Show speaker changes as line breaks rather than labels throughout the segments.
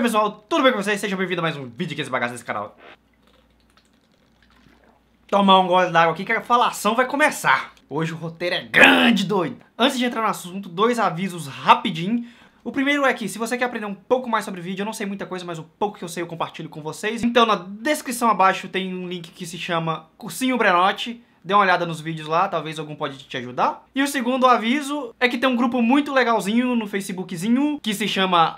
Oi pessoal, tudo bem com vocês? Sejam bem-vindos a mais um vídeo aqui nesse bagaço desse canal. Tomar um gole d'água aqui que a falação vai começar. Hoje o roteiro é grande, doido. Antes de entrar no assunto, dois avisos rapidinho. O primeiro é que, se você quer aprender um pouco mais sobre vídeo, eu não sei muita coisa, mas o pouco que eu sei eu compartilho com vocês. Então, na descrição abaixo tem um link que se chama Cursinho Brenote Dê uma olhada nos vídeos lá, talvez algum pode te ajudar. E o segundo aviso é que tem um grupo muito legalzinho no Facebookzinho que se chama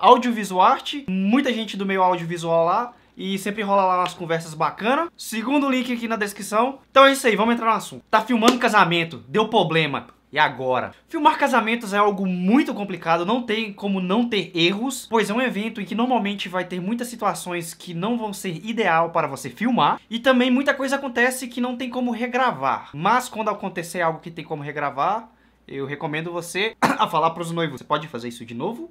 Arte. Muita gente do meio audiovisual lá e sempre rola lá umas conversas bacanas. Segundo link aqui na descrição. Então é isso aí, vamos entrar no assunto. Tá filmando casamento, deu problema e agora. Filmar casamentos é algo muito complicado, não tem como não ter erros, pois é um evento em que normalmente vai ter muitas situações que não vão ser ideal para você filmar, e também muita coisa acontece que não tem como regravar. Mas quando acontecer algo que tem como regravar, eu recomendo você a falar para os noivos. Você pode fazer isso de novo?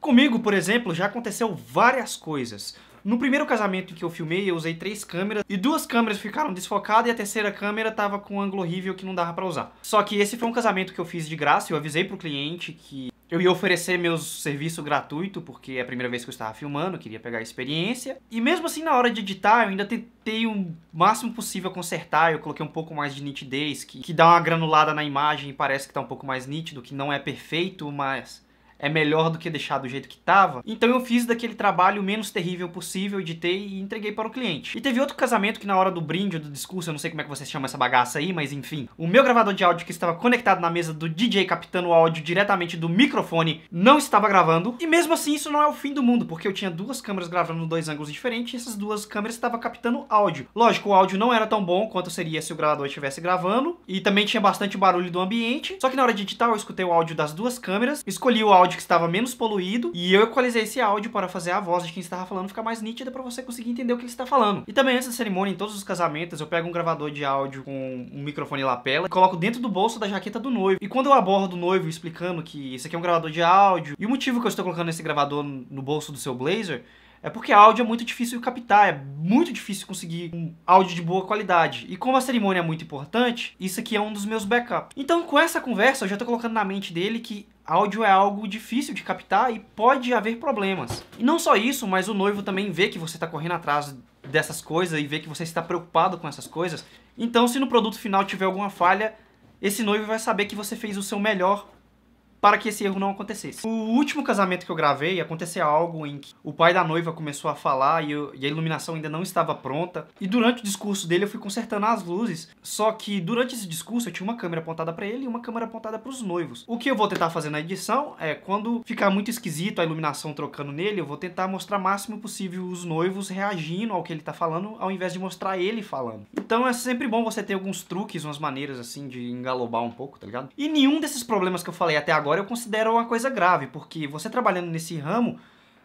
Comigo, por exemplo, já aconteceu várias coisas. No primeiro casamento que eu filmei, eu usei três câmeras e duas câmeras ficaram desfocadas e a terceira câmera tava com um ângulo horrível que não dava para usar. Só que esse foi um casamento que eu fiz de graça, eu avisei pro cliente que eu ia oferecer meu serviço gratuito, porque é a primeira vez que eu estava filmando, queria pegar a experiência. E mesmo assim, na hora de editar, eu ainda tentei o máximo possível consertar, eu coloquei um pouco mais de nitidez, que, que dá uma granulada na imagem e parece que tá um pouco mais nítido, que não é perfeito, mas é melhor do que deixar do jeito que estava. Então eu fiz daquele trabalho o menos terrível possível, editei e entreguei para o cliente. E teve outro casamento que na hora do brinde ou do discurso, eu não sei como é que vocês chamam essa bagaça aí, mas enfim, o meu gravador de áudio que estava conectado na mesa do DJ captando o áudio diretamente do microfone não estava gravando. E mesmo assim, isso não é o fim do mundo, porque eu tinha duas câmeras gravando dois ângulos diferentes e essas duas câmeras estavam captando áudio. Lógico, o áudio não era tão bom quanto seria se o gravador estivesse gravando, e também tinha bastante barulho do ambiente. Só que na hora de editar, eu escutei o áudio das duas câmeras, escolhi o áudio áudio que estava menos poluído e eu equalizei esse áudio para fazer a voz de quem estava falando ficar mais nítida para você conseguir entender o que ele está falando. E também antes da cerimônia, em todos os casamentos, eu pego um gravador de áudio com um microfone lapela e coloco dentro do bolso da jaqueta do noivo. E quando eu abordo o noivo explicando que isso aqui é um gravador de áudio e o motivo que eu estou colocando esse gravador no bolso do seu blazer, é porque áudio é muito difícil de captar, é muito difícil conseguir um áudio de boa qualidade. E como a cerimônia é muito importante, isso aqui é um dos meus backups. Então, com essa conversa, eu já tô colocando na mente dele que áudio é algo difícil de captar e pode haver problemas. E não só isso, mas o noivo também vê que você está correndo atrás dessas coisas e vê que você está preocupado com essas coisas. Então, se no produto final tiver alguma falha, esse noivo vai saber que você fez o seu melhor para que esse erro não acontecesse. O último casamento que eu gravei, aconteceu algo em que o pai da noiva começou a falar e, eu, e, a iluminação ainda não estava pronta. E durante o discurso dele eu fui consertando as luzes, só que durante esse discurso eu tinha uma câmera apontada para ele e uma câmera apontada para os noivos. O que eu vou tentar fazer na edição é quando ficar muito esquisito a iluminação trocando nele, eu vou tentar mostrar o máximo possível os noivos reagindo ao que ele está falando, ao invés de mostrar ele falando. Então é sempre bom você ter alguns truques, umas maneiras assim de engalobar um pouco, tá ligado? E nenhum desses problemas que eu falei até agora agora eu considero uma coisa grave, porque você trabalhando nesse ramo,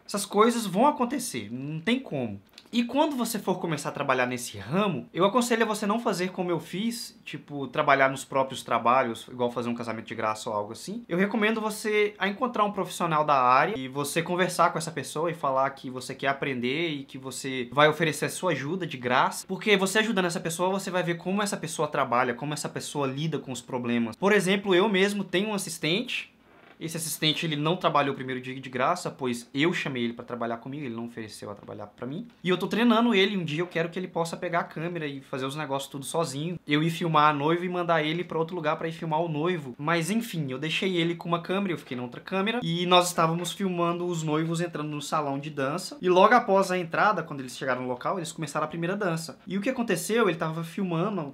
essas coisas vão acontecer, não tem como. E quando você for começar a trabalhar nesse ramo, eu aconselho a você não fazer como eu fiz, tipo, trabalhar nos próprios trabalhos, igual fazer um casamento de graça ou algo assim. Eu recomendo você a encontrar um profissional da área e você conversar com essa pessoa e falar que você quer aprender e que você vai oferecer a sua ajuda de graça. Porque você ajudando essa pessoa, você vai ver como essa pessoa trabalha, como essa pessoa lida com os problemas. Por exemplo, eu mesmo tenho um assistente esse assistente ele não trabalhou o primeiro dia de graça, pois eu chamei ele para trabalhar comigo, ele não ofereceu a trabalhar para mim. E eu tô treinando ele, um dia eu quero que ele possa pegar a câmera e fazer os negócios tudo sozinho. Eu ir filmar a noiva e mandar ele para outro lugar para ir filmar o noivo. Mas enfim, eu deixei ele com uma câmera, eu fiquei na outra câmera e nós estávamos filmando os noivos entrando no salão de dança. E logo após a entrada, quando eles chegaram no local, eles começaram a primeira dança. E o que aconteceu? Ele tava filmando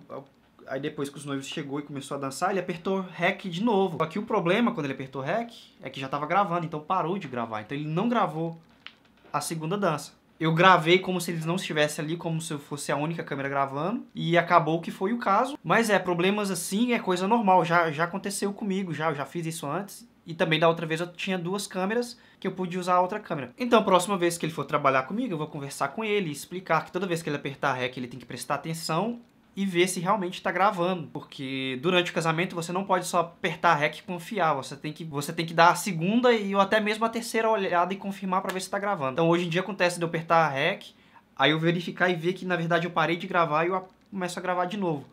Aí depois que os noivos chegou e começou a dançar, ele apertou REC de novo. Só que o problema quando ele apertou REC é que já estava gravando, então parou de gravar. Então ele não gravou a segunda dança. Eu gravei como se eles não estivessem ali, como se eu fosse a única câmera gravando, e acabou que foi o caso. Mas é, problemas assim é coisa normal, já, já aconteceu comigo, já, eu já fiz isso antes. E também da outra vez eu tinha duas câmeras que eu pude usar a outra câmera. Então, a próxima vez que ele for trabalhar comigo, eu vou conversar com ele, explicar que toda vez que ele apertar REC, ele tem que prestar atenção e ver se realmente está gravando, porque durante o casamento você não pode só apertar rec e confiar, você tem que você tem que dar a segunda e ou até mesmo a terceira olhada e confirmar para ver se está gravando. Então hoje em dia acontece de eu apertar rec, aí eu verificar e ver que na verdade eu parei de gravar e eu começo a gravar de novo.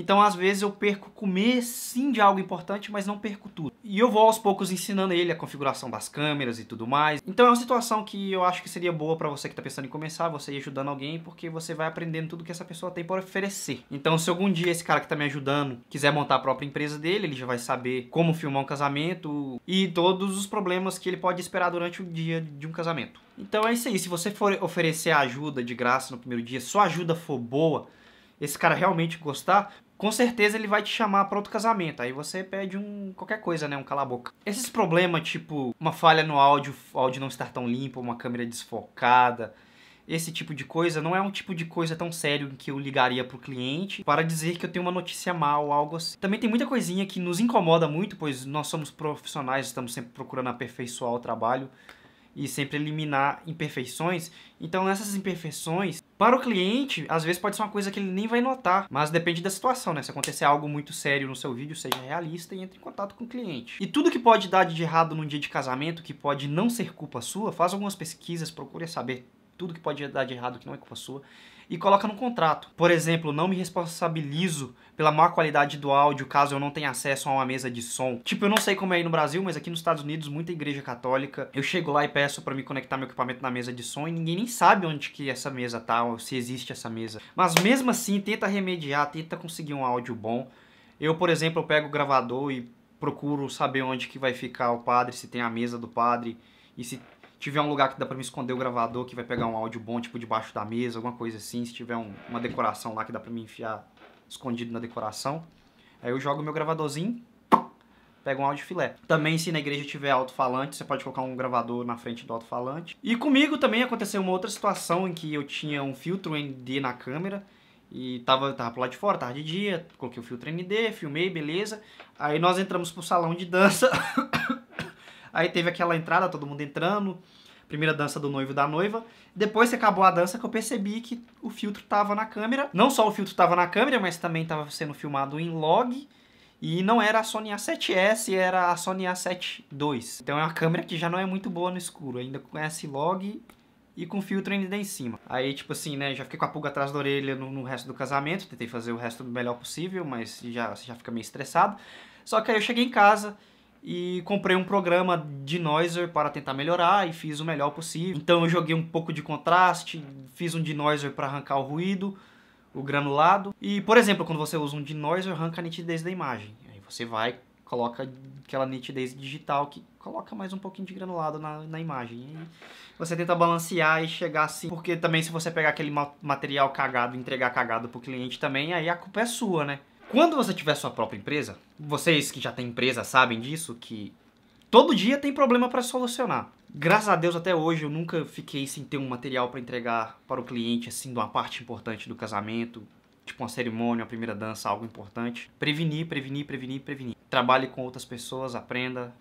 Então, às vezes, eu perco comer sim de algo importante, mas não perco tudo. E eu vou aos poucos ensinando ele a configuração das câmeras e tudo mais. Então, é uma situação que eu acho que seria boa para você que está pensando em começar, você ir ajudando alguém, porque você vai aprendendo tudo que essa pessoa tem para oferecer. Então, se algum dia esse cara que está me ajudando quiser montar a própria empresa dele, ele já vai saber como filmar um casamento e todos os problemas que ele pode esperar durante o dia de um casamento. Então é isso aí, se você for oferecer ajuda de graça no primeiro dia, sua ajuda for boa, esse cara realmente gostar, com certeza ele vai te chamar para outro casamento. Aí você pede um qualquer coisa, né? Um cala-boca. Esses problemas, tipo uma falha no áudio, o áudio não estar tão limpo, uma câmera desfocada, esse tipo de coisa não é um tipo de coisa tão sério em que eu ligaria pro cliente para dizer que eu tenho uma notícia mal ou algo assim. Também tem muita coisinha que nos incomoda muito, pois nós somos profissionais, estamos sempre procurando aperfeiçoar o trabalho e sempre eliminar imperfeições. Então, essas imperfeições para o cliente, às vezes pode ser uma coisa que ele nem vai notar, mas depende da situação, né? Se acontecer algo muito sério no seu vídeo, seja realista e entre em contato com o cliente. E tudo que pode dar de errado num dia de casamento, que pode não ser culpa sua, faz algumas pesquisas, procure saber tudo que pode dar de errado que não é culpa sua e coloca no contrato. Por exemplo, não me responsabilizo pela má qualidade do áudio caso eu não tenha acesso a uma mesa de som. Tipo, eu não sei como é aí no Brasil, mas aqui nos Estados Unidos, muita igreja católica, eu chego lá e peço para me conectar meu equipamento na mesa de som e ninguém nem sabe onde que essa mesa tá, ou se existe essa mesa. Mas mesmo assim, tenta remediar, tenta conseguir um áudio bom. Eu, por exemplo, eu pego o gravador e procuro saber onde que vai ficar o padre, se tem a mesa do padre e se tiver um lugar que dá pra me esconder o gravador, que vai pegar um áudio bom, tipo debaixo da mesa, alguma coisa assim, se tiver um, uma decoração lá que dá pra me enfiar escondido na decoração, aí eu jogo meu gravadorzinho, pega um áudio filé. Também se na igreja tiver alto-falante, você pode colocar um gravador na frente do alto-falante. E comigo também aconteceu uma outra situação em que eu tinha um filtro ND na câmera e tava, tava pro lado de fora, tava de dia, coloquei o filtro ND, filmei, beleza. Aí nós entramos pro salão de dança Aí teve aquela entrada, todo mundo entrando, primeira dança do noivo e da noiva. Depois que acabou a dança, que eu percebi que o filtro tava na câmera. Não só o filtro tava na câmera, mas também tava sendo filmado em log. E não era a Sony A7S, era a Sony A7 II. Então é uma câmera que já não é muito boa no escuro, ainda com S-Log e com filtro ainda em cima. Aí, tipo assim, né, já fiquei com a pulga atrás da orelha no, no resto do casamento, tentei fazer o resto do melhor possível, mas já, já fica meio estressado. Só que aí eu cheguei em casa, e comprei um programa de noiser para tentar melhorar e fiz o melhor possível. Então eu joguei um pouco de contraste, fiz um de noiser para arrancar o ruído, o granulado. E, por exemplo, quando você usa um de noiser, arranca a nitidez da imagem. Aí você vai, coloca aquela nitidez digital que coloca mais um pouquinho de granulado na, na imagem. E você tenta balancear e chegar assim. Porque também se você pegar aquele material cagado e entregar cagado pro cliente também, aí a culpa é sua, né? Quando você tiver sua própria empresa, vocês que já têm empresa sabem disso, que todo dia tem problema para solucionar. Graças a Deus até hoje eu nunca fiquei sem ter um material para entregar para o cliente, assim, de uma parte importante do casamento, tipo uma cerimônia, uma primeira dança, algo importante. Prevenir, prevenir, prevenir, prevenir. Trabalhe com outras pessoas, aprenda,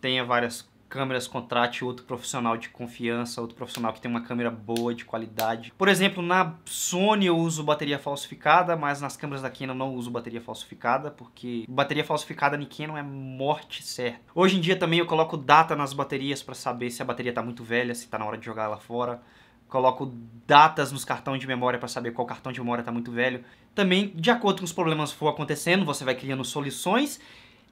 tenha várias câmeras, contrate outro profissional de confiança, outro profissional que tem uma câmera boa, de qualidade. Por exemplo, na Sony eu uso bateria falsificada, mas nas câmeras da Canon não uso bateria falsificada, porque bateria falsificada em Canon é morte certa. Hoje em dia também eu coloco data nas baterias para saber se a bateria tá muito velha, se tá na hora de jogar ela fora. Coloco datas nos cartões de memória para saber qual cartão de memória tá muito velho. Também, de acordo com os problemas que for acontecendo, você vai criando soluções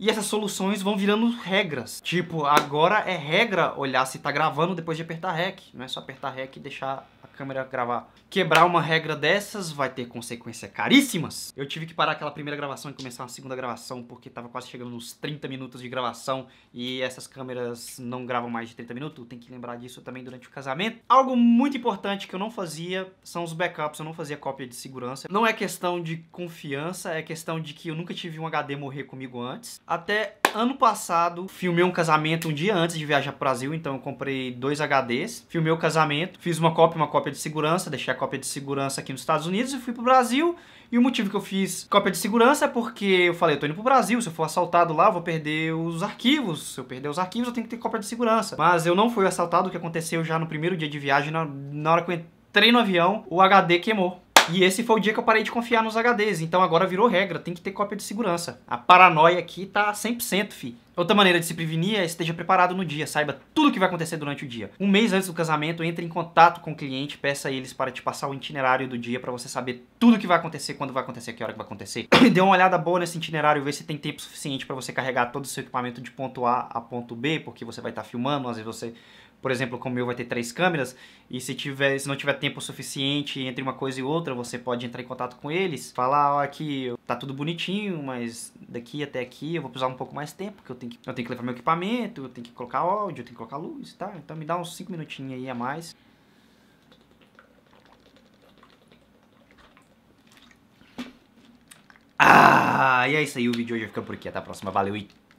e essas soluções vão virando regras. Tipo, agora é regra olhar se tá gravando depois de apertar REC. Não é só apertar REC e deixar câmera gravar. Quebrar uma regra dessas vai ter consequências caríssimas. Eu tive que parar aquela primeira gravação e começar uma segunda gravação porque tava quase chegando nos 30 minutos de gravação e essas câmeras não gravam mais de 30 minutos. Tem que lembrar disso também durante o casamento. Algo muito importante que eu não fazia são os backups. Eu não fazia cópia de segurança. Não é questão de confiança, é questão de que eu nunca tive um HD morrer comigo antes. Até Ano passado, filmei um casamento um dia antes de viajar pro Brasil, então eu comprei dois HDs, filmei o casamento, fiz uma cópia, uma cópia de segurança, deixei a cópia de segurança aqui nos Estados Unidos e fui pro Brasil. E o motivo que eu fiz cópia de segurança é porque eu falei, eu tô indo pro Brasil, se eu for assaltado lá, eu vou perder os arquivos. Se eu perder os arquivos, eu tenho que ter cópia de segurança. Mas eu não fui assaltado, o que aconteceu já no primeiro dia de viagem, na, na hora que eu entrei no avião, o HD queimou. E esse foi o dia que eu parei de confiar nos HDs, então agora virou regra, tem que ter cópia de segurança. A paranoia aqui tá 100%, fi. Outra maneira de se prevenir é esteja preparado no dia, saiba tudo o que vai acontecer durante o dia. Um mês antes do casamento, entre em contato com o cliente, peça a eles para te passar o itinerário do dia para você saber tudo o que vai acontecer, quando vai acontecer, que hora que vai acontecer. Dê uma olhada boa nesse itinerário, vê se tem tempo suficiente para você carregar todo o seu equipamento de ponto A a ponto B, porque você vai estar tá filmando, às vezes você por exemplo, como eu vai ter três câmeras, e se tiver, se não tiver tempo suficiente entre uma coisa e outra, você pode entrar em contato com eles, falar, ó, aqui tá tudo bonitinho, mas daqui até aqui eu vou precisar um pouco mais tempo, porque eu tenho que, eu tenho que levar meu equipamento, eu tenho que colocar áudio, eu tenho que colocar luz, tá? Então me dá uns 5 minutinhos aí a mais. Ah, e é isso aí, o vídeo de hoje fica por aqui. Até a próxima, valeu e